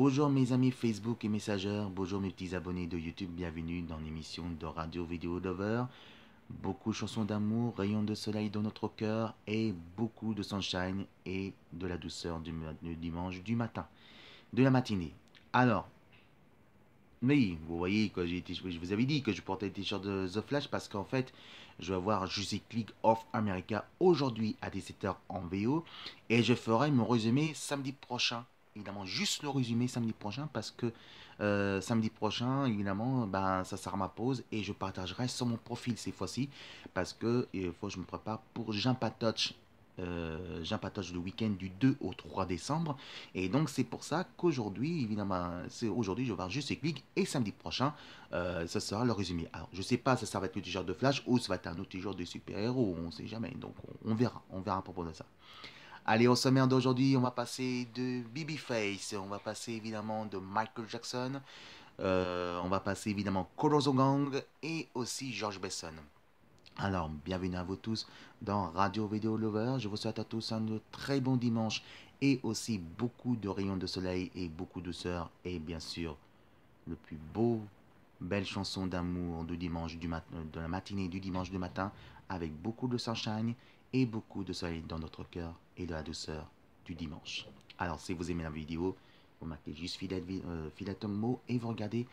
Bonjour mes amis Facebook et messageurs, bonjour mes petits abonnés de YouTube, bienvenue dans l'émission de Radio Vidéo Dover. Beaucoup de chansons d'amour, rayons de soleil dans notre cœur et beaucoup de sunshine et de la douceur du, dimanche du matin, de la matinée. Alors, oui, vous voyez que je vous avais dit que je portais le t-shirt de The Flash parce qu'en fait, je vais voir Justice League of America aujourd'hui à 17h en VO et je ferai mon résumé samedi prochain évidemment juste le résumé samedi prochain parce que euh, samedi prochain, évidemment, ben, ça sera ma pause et je partagerai sur mon profil ces fois-ci parce que il faut que je me prépare pour Jean Patoche. Euh, Jean Patoche le week-end du 2 au 3 décembre et donc c'est pour ça qu'aujourd'hui évidemment c'est aujourd'hui je vais voir juste clics et samedi prochain euh, ce sera le résumé alors je sais pas ça, ça va être le genre de Flash ou ça va être un autre genre de super-héros on sait jamais donc on verra on verra à propos de ça Allez, au sommaire d'aujourd'hui, on va passer de Face, on va passer évidemment de Michael Jackson, euh, on va passer évidemment Colosso Gang et aussi George Besson. Alors, bienvenue à vous tous dans Radio Video Lover. Je vous souhaite à tous un très bon dimanche et aussi beaucoup de rayons de soleil et beaucoup de douceur et bien sûr le plus beau Belle chanson d'amour de, dimanche euh, de la matinée du dimanche du matin avec beaucoup de sunshine et beaucoup de soleil dans notre cœur et de la douceur du dimanche. Alors si vous aimez la vidéo, vous marquez juste Filet, euh, mot et vous regardez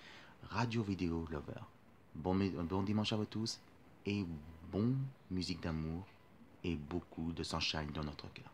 Radio Vidéo Lover. Bon, bon dimanche à vous tous et bon musique d'amour et beaucoup de sunshine dans notre cœur.